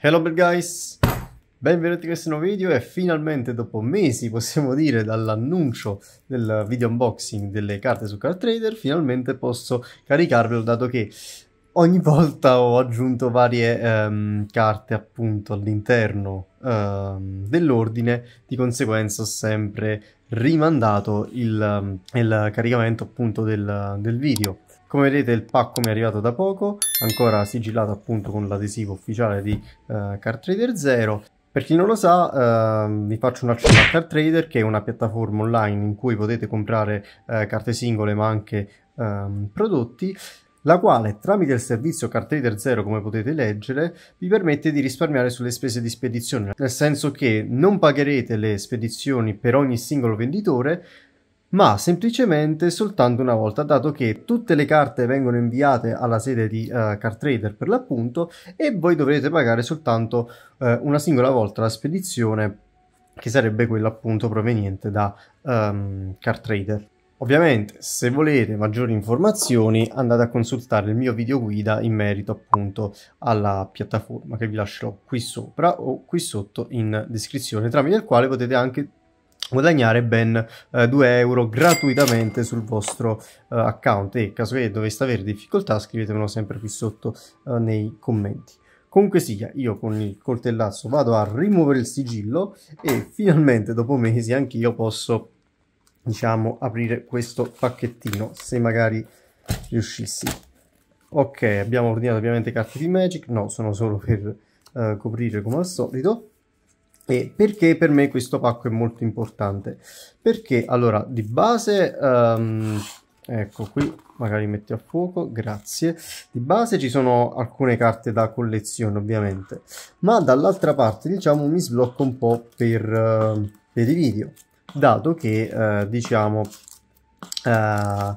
Hello bad guys, benvenuti in questo nuovo video e finalmente dopo mesi possiamo dire dall'annuncio del video unboxing delle carte su Card Trader, finalmente posso caricarvelo dato che ogni volta ho aggiunto varie um, carte appunto all'interno um, dell'ordine, di conseguenza ho sempre rimandato il, um, il caricamento appunto del, del video come vedete il pacco mi è arrivato da poco, ancora sigillato appunto con l'adesivo ufficiale di eh, Card Zero. Per chi non lo sa, eh, vi faccio un accenno a CarTrader che è una piattaforma online in cui potete comprare eh, carte singole ma anche ehm, prodotti la quale tramite il servizio CarTrader Zero, come potete leggere, vi permette di risparmiare sulle spese di spedizione, nel senso che non pagherete le spedizioni per ogni singolo venditore, ma semplicemente soltanto una volta, dato che tutte le carte vengono inviate alla sede di uh, Card Trader per l'appunto e voi dovrete pagare soltanto uh, una singola volta la spedizione che sarebbe quella appunto proveniente da um, Card Trader. Ovviamente se volete maggiori informazioni andate a consultare il mio video guida in merito appunto alla piattaforma che vi lascerò qui sopra o qui sotto in descrizione tramite il quale potete anche guadagnare ben eh, 2 euro gratuitamente sul vostro eh, account e caso che doveste avere difficoltà scrivetemelo sempre qui sotto eh, nei commenti. Comunque sia, io con il coltellazzo vado a rimuovere il sigillo e finalmente dopo mesi anch'io posso, diciamo, aprire questo pacchettino, se magari riuscissi. Ok, abbiamo ordinato ovviamente carte di Magic, no, sono solo per eh, coprire come al solito. E perché per me questo pacco è molto importante? Perché allora di base, um, ecco qui magari metti a fuoco, grazie, di base ci sono alcune carte da collezione ovviamente, ma dall'altra parte diciamo mi sblocco un po' per, uh, per i video, dato che uh, diciamo... Uh,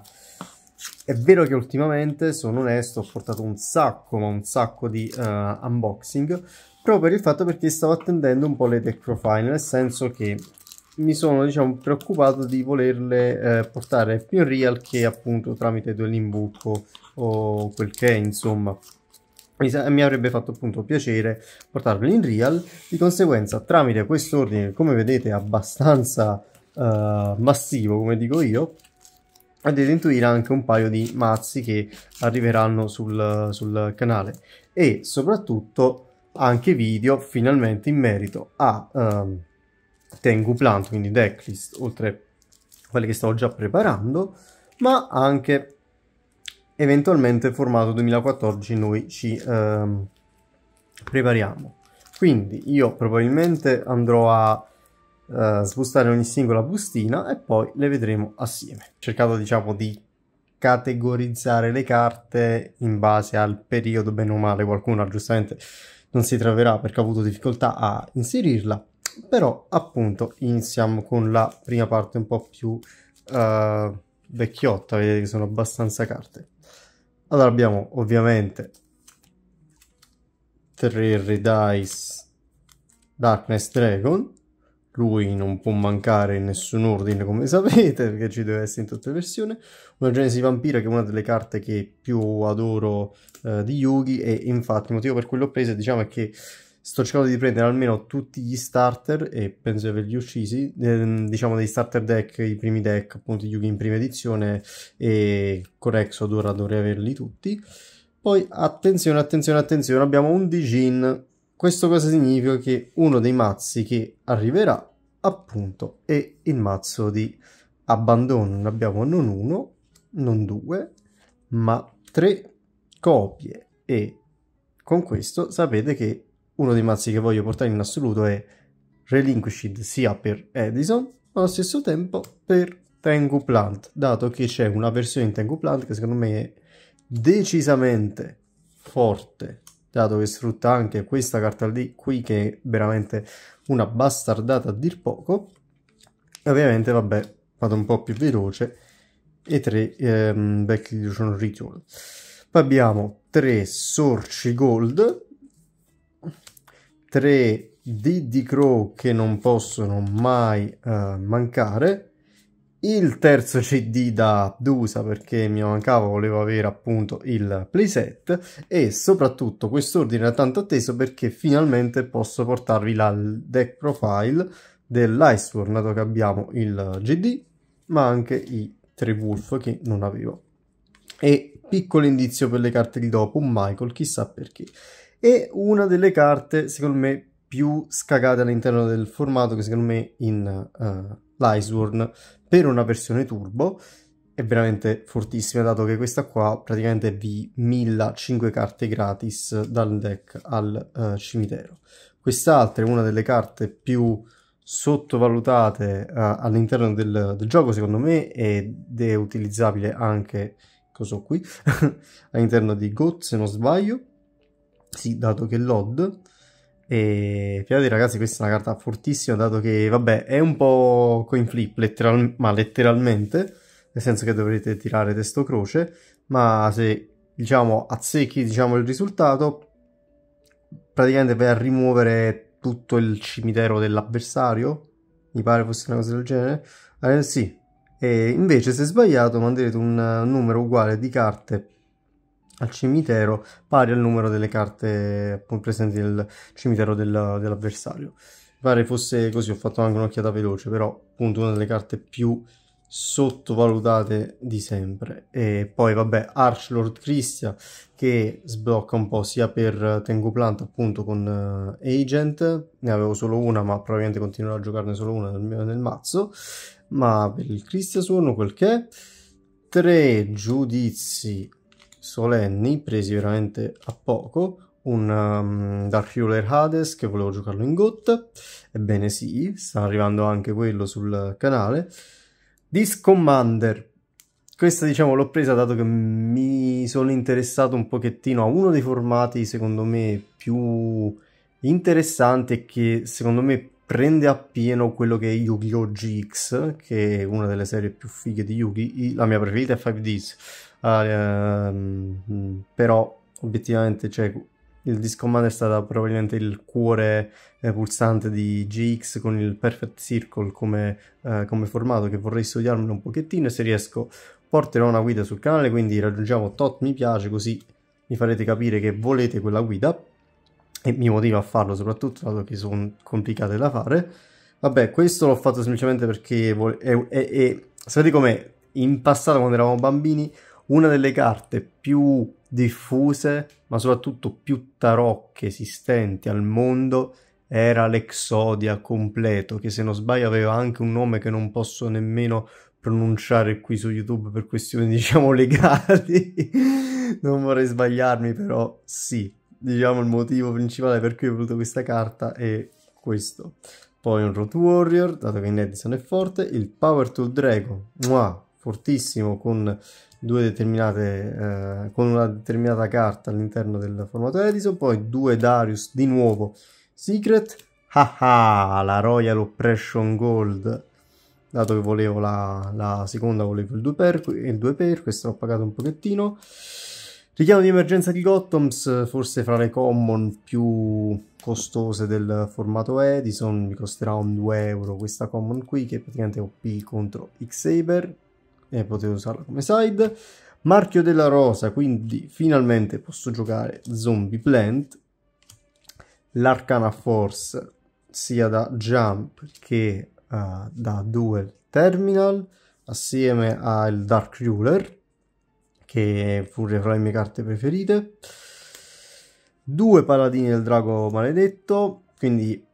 è vero che ultimamente, sono onesto, ho portato un sacco, ma un sacco di uh, unboxing, proprio per il fatto perché stavo attendendo un po' le tech profile, nel senso che mi sono diciamo, preoccupato di volerle eh, portare più in real che appunto tramite Duelimbook o, o quel che è insomma mi, avrebbe fatto appunto piacere portarle in real di conseguenza tramite questo ordine come vedete abbastanza eh, massivo come dico io potete intuire anche un paio di mazzi che arriveranno sul, sul canale e soprattutto anche video finalmente in merito a um, Tengu Plant, quindi decklist, oltre a quelle che stavo già preparando, ma anche eventualmente formato 2014 noi ci um, prepariamo. Quindi io probabilmente andrò a uh, spostare ogni singola bustina e poi le vedremo assieme. Ho Cercato diciamo di categorizzare le carte in base al periodo, bene o male, qualcuno ha giustamente non si troverà perché ho avuto difficoltà a inserirla. Però appunto iniziamo con la prima parte un po' più uh, vecchiotta, vedete che sono abbastanza carte. Allora abbiamo ovviamente 3 Redice Darkness Dragon lui non può mancare in nessun ordine, come sapete, perché ci deve essere in tutte le versioni. Una Genesi Vampira, che è una delle carte che più adoro eh, di Yugi, e infatti il motivo per cui l'ho presa diciamo, è che sto cercando di prendere almeno tutti gli starter, e penso di averli uccisi, eh, diciamo dei starter deck, i primi deck, appunto Yugi in prima edizione, e Corex ad ora dovrei averli tutti. Poi, attenzione, attenzione, attenzione, abbiamo un Dijin questo cosa significa? Che uno dei mazzi che arriverà appunto è il mazzo di abbandono. Ne abbiamo non uno, non due, ma tre copie e con questo sapete che uno dei mazzi che voglio portare in assoluto è Relinquished sia per Edison ma allo stesso tempo per Tengu Plant, dato che c'è una versione in Tengu Plant che secondo me è decisamente forte dato che sfrutta anche questa carta lì qui che è veramente una bastardata a dir poco ovviamente vabbè vado un po' più veloce e tre ehm, Back Illusion Ritual poi abbiamo tre Sorci Gold tre Diddy Crow che non possono mai eh, mancare il terzo CD da Dusa perché mi mancava, volevo avere appunto il playset e soprattutto quest'ordine era tanto atteso perché finalmente posso portarvi la deck profile dell'Iceborne dato che abbiamo il GD ma anche i tre Wolf che non avevo e piccolo indizio per le carte di dopo, un Michael chissà perché e una delle carte secondo me più scagate all'interno del formato che secondo me in... Uh, l'Iceworn per una versione turbo è veramente fortissima dato che questa qua praticamente vi milla 5 carte gratis dal deck al uh, cimitero. Quest'altra è una delle carte più sottovalutate uh, all'interno del, del, gioco secondo me ed è utilizzabile anche cosa qui all'interno di GOT se non sbaglio sì dato che l'OD e Pirati ragazzi, questa è una carta fortissima, dato che, vabbè, è un po' coin flip, letteral- ma letteralmente, nel senso che dovrete tirare testo croce, ma se, diciamo, azzecchi, diciamo, il risultato, praticamente vai a rimuovere tutto il cimitero dell'avversario, mi pare fosse una cosa del genere, eh, sì, e invece se sbagliato manderete un numero uguale di carte al cimitero pari al numero delle carte presenti nel cimitero del, dell'avversario. Mi pare fosse così, ho fatto anche un'occhiata veloce, però appunto una delle carte più sottovalutate di sempre. E poi vabbè, Archlord Christia che sblocca un po' sia per Tengu Plant appunto con uh, Agent, ne avevo solo una ma probabilmente continuerò a giocarne solo una nel, nel mazzo, ma per il Christia sono quel che è. Tre giudizi solenni presi veramente a poco un um, Dark Ruler Hades che volevo giocarlo in GOT ebbene sì, sta arrivando anche quello sul canale Disc Commander questa diciamo l'ho presa dato che mi sono interessato un pochettino a uno dei formati secondo me più interessanti e che secondo me prende appieno quello che è Yu-Gi-Oh! GX che è una delle serie più fighe di Yu-Gi, oh la mia preferita è 5Ds Uh, però obiettivamente cioè, il Discommand è stato probabilmente il cuore eh, pulsante di GX con il Perfect Circle come, eh, come formato che vorrei studiarmelo un pochettino e se riesco porterò una guida sul canale quindi raggiungiamo tot mi piace così mi farete capire che volete quella guida e mi motiva a farlo soprattutto dato che sono complicate da fare vabbè questo l'ho fatto semplicemente perché vole- è, è, è, sapete com'è in passato quando eravamo bambini una delle carte più diffuse, ma soprattutto più tarocche esistenti al mondo, era l'Exodia completo, che se non sbaglio aveva anche un nome che non posso nemmeno pronunciare qui su YouTube per questioni, diciamo, legali. non vorrei sbagliarmi, però sì, diciamo il motivo principale per cui ho voluto questa carta è questo. Poi un Road Warrior, dato che Nedison è forte, il Power to Dragon, muah, fortissimo con due determinate, eh, con una determinata carta all'interno del formato Edison, poi due Darius di nuovo Secret, haha, la Royal Oppression Gold, dato che volevo la, la seconda, volevo il 2 per, il 2 per questo l'ho pagato un pochettino. Richiamo di emergenza di Gottoms, forse fra le common più costose del formato Edison, mi costerà un 2 euro questa common qui che praticamente è OP contro X-Saber, e potevo usarla come side. Marchio della rosa, quindi finalmente posso giocare Zombie Plant. L'Arcana Force sia da Jump che uh, da Duel Terminal assieme al Dark Ruler che pure fra le mie carte preferite. Due paladini del drago maledetto, quindi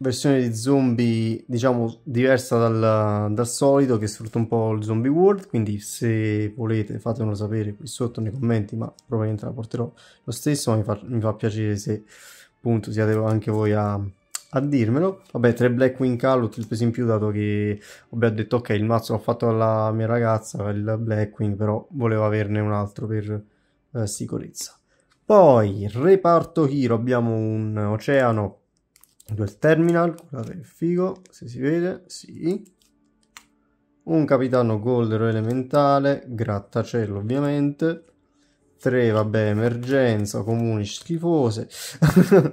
versione di zombie diciamo diversa dal, dal, solito che sfrutta un po' il zombie world quindi se volete fatemelo sapere qui sotto nei commenti ma probabilmente la porterò lo stesso ma mi fa, mi fa piacere se appunto siate anche voi a, a dirmelo vabbè tre blackwing callout callo il peso in più dato che vabbè, ho detto ok il mazzo l'ho fatto alla mia ragazza il blackwing però volevo averne un altro per eh, sicurezza poi reparto hero abbiamo un oceano Due terminal, guardate che figo, se si vede, sì. Un capitano goldero elementale, grattacielo ovviamente. Tre, vabbè, emergenza, comuni schifose.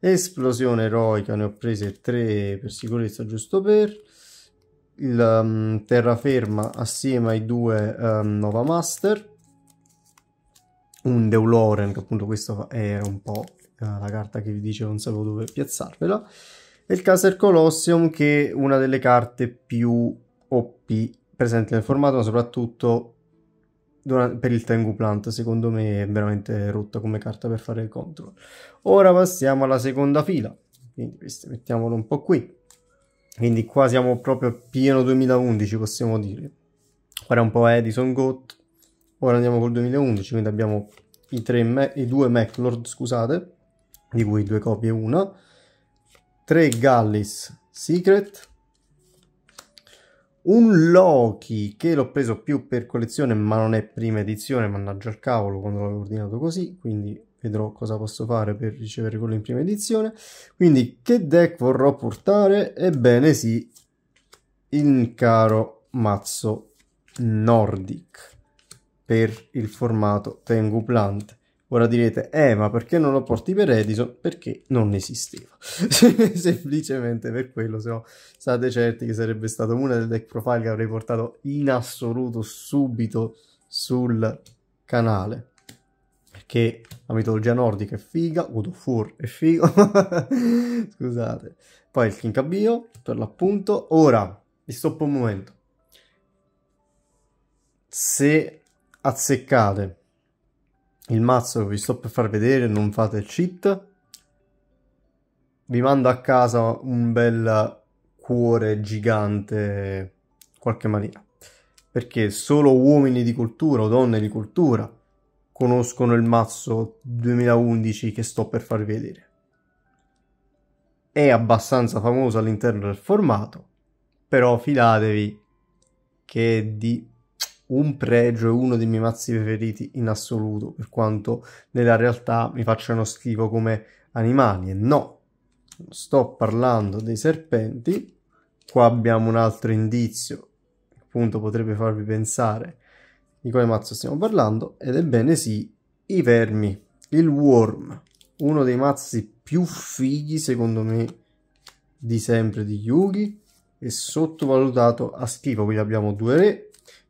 Esplosione eroica, ne ho prese tre per sicurezza, giusto per. Il um, terraferma assieme ai due um, ehm, Nova Master. Un Deuloren, che appunto questo era un po' Eh, la carta che vi dicevo non sapevo dove piazzarvela, e il Caser Colossium che è una delle carte più OP presenti nel formato, ma soprattutto per il Tengu Plant, secondo me è veramente rotta come carta per fare il control. Ora passiamo alla seconda fila, quindi mettiamolo un po' qui. Quindi qua siamo proprio a pieno 2011, possiamo dire. Ora un po' Edison Goat, ora andiamo col 2011, quindi abbiamo i, tre, i due MacLord, scusate, di cui due copie una, 3 Gallis Secret, un Loki che l'ho preso più per collezione ma non è prima edizione, mannaggia al cavolo quando l'avevo ordinato così, quindi vedrò cosa posso fare per ricevere quello in prima edizione. Quindi che deck vorrò portare? Ebbene sì, il caro mazzo Nordic per il formato Tengu Plante. Ora direte, eh, ma perché non lo porti per Edison? Perché non esisteva. Semplicemente per quello, se no state certi che sarebbe stato uno del deck profile che avrei portato in assoluto subito sul canale. Perché la mitologia nordica è figa, God of War è figo, scusate. Poi il Kinkabio, per l'appunto. Ora, vi stoppo un momento. Se azzeccate il mazzo che vi sto per far vedere, non fate cheat. Vi mando a casa un bel cuore gigante in qualche maniera. Perché solo uomini di cultura o donne di cultura conoscono il mazzo 2011 che sto per farvi vedere. È abbastanza famoso all'interno del formato, però fidatevi che è di un pregio e uno dei miei mazzi preferiti in assoluto, per quanto nella realtà mi facciano schifo come animali. E no, sto parlando dei serpenti. Qua abbiamo un altro indizio, appunto potrebbe farvi pensare di quale mazzo stiamo parlando, ed ebbene sì, i vermi, il worm, uno dei mazzi più fighi secondo me di sempre di Yugi e sottovalutato a schifo, qui abbiamo due re,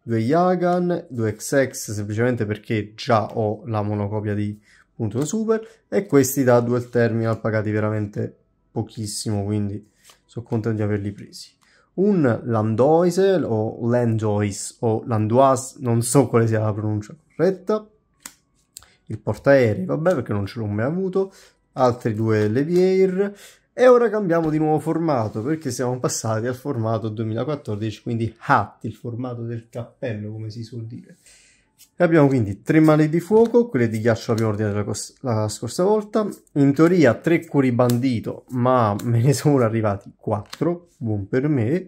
due Yagan, due XX semplicemente perché già ho la monocopia di punto super e questi da dual terminal pagati veramente pochissimo quindi sono contento di averli presi un Landoise o Landois o Landoise, non so quale sia la pronuncia corretta, il portaerei, vabbè perché non ce l'ho mai avuto, altri due Levier, e ora cambiamo di nuovo formato perché siamo passati al formato 2014, quindi hat, il formato del cappello come si suol dire. Abbiamo quindi tre mani di fuoco, quelle di ghiaccio l'abbiamo ordinate la, la, scorsa volta, in teoria tre cuori bandito, ma me ne sono arrivati quattro, buon per me,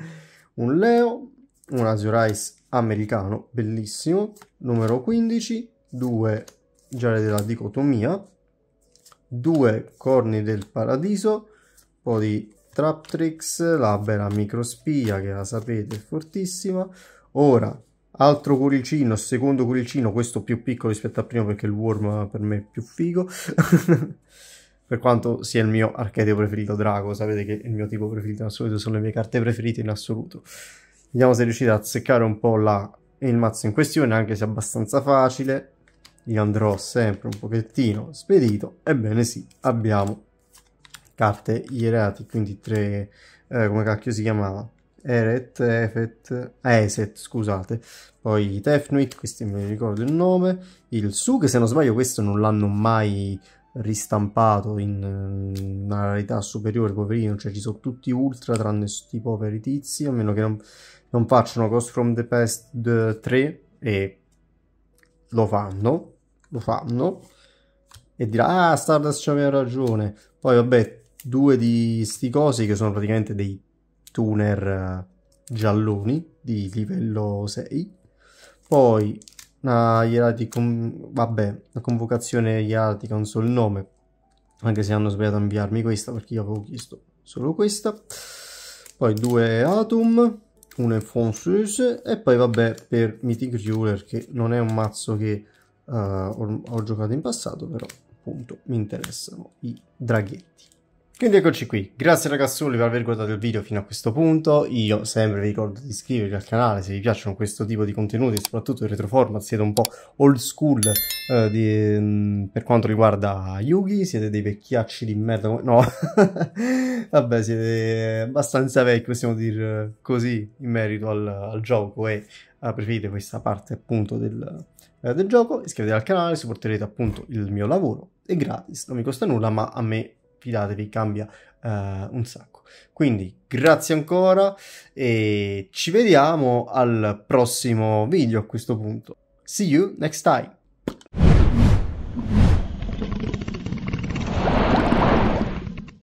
un Leo, un Azure Ice americano, bellissimo, numero 15, due gialle della dicotomia, due corni del paradiso, un po' di trap tricks, la bella Microspia che la sapete è fortissima. Ora, altro cuoricino, secondo cuoricino, questo più piccolo rispetto al primo perché il Worm per me è più figo. per quanto sia il mio archetipo preferito Drago, sapete che il mio tipo preferito in assoluto sono le mie carte preferite in assoluto. Vediamo se riuscite a azzeccare un po' la, il mazzo in questione, anche se è abbastanza facile li andrò sempre un pochettino spedito. Ebbene sì, abbiamo carte Ierati, quindi tre, eh, come cacchio si chiamava? Eret, Efet, Eset, scusate, poi Tefnuit, questi me ne ricordo il nome, il Su, che se non sbaglio questo non l'hanno mai ristampato in mm, una rarità superiore, poverino, cioè ci sono tutti ultra tranne sti poveri tizi, a meno che non, non facciano Ghost from the Past 3 eh, e lo fanno, lo fanno e dirà ah Stardust c'aveva ragione. Poi vabbè, due di sti cosi che sono praticamente dei tuner eh, gialloni di livello 6. Poi una Hierarchy con... vabbè, la convocazione Hierarchy non so il nome, anche se hanno sbagliato a inviarmi questa perché io avevo chiesto solo questa. Poi due Atom, una Enfonsus e poi vabbè per Mythic Jeweler che non è un mazzo che uh, eh, ho, ho giocato in passato però appunto mi interessano i draghetti quindi eccoci qui, grazie ragazzuoli per aver guardato il video fino a questo punto, io sempre vi ricordo di iscrivervi al canale se vi piacciono questo tipo di contenuti, soprattutto il retroformat, siete un po' old school eh, di, mm, per quanto riguarda Yugi, siete dei vecchiacci di merda, no, vabbè siete abbastanza vecchi, possiamo dire eh, così, in merito al, al gioco e eh, preferite questa parte appunto del, eh, del gioco, iscrivetevi al canale, supporterete appunto il mio lavoro, è gratis, non mi costa nulla ma a me fidatevi, cambia uh, un sacco. Quindi grazie ancora e ci vediamo al prossimo video a questo punto. See you next time!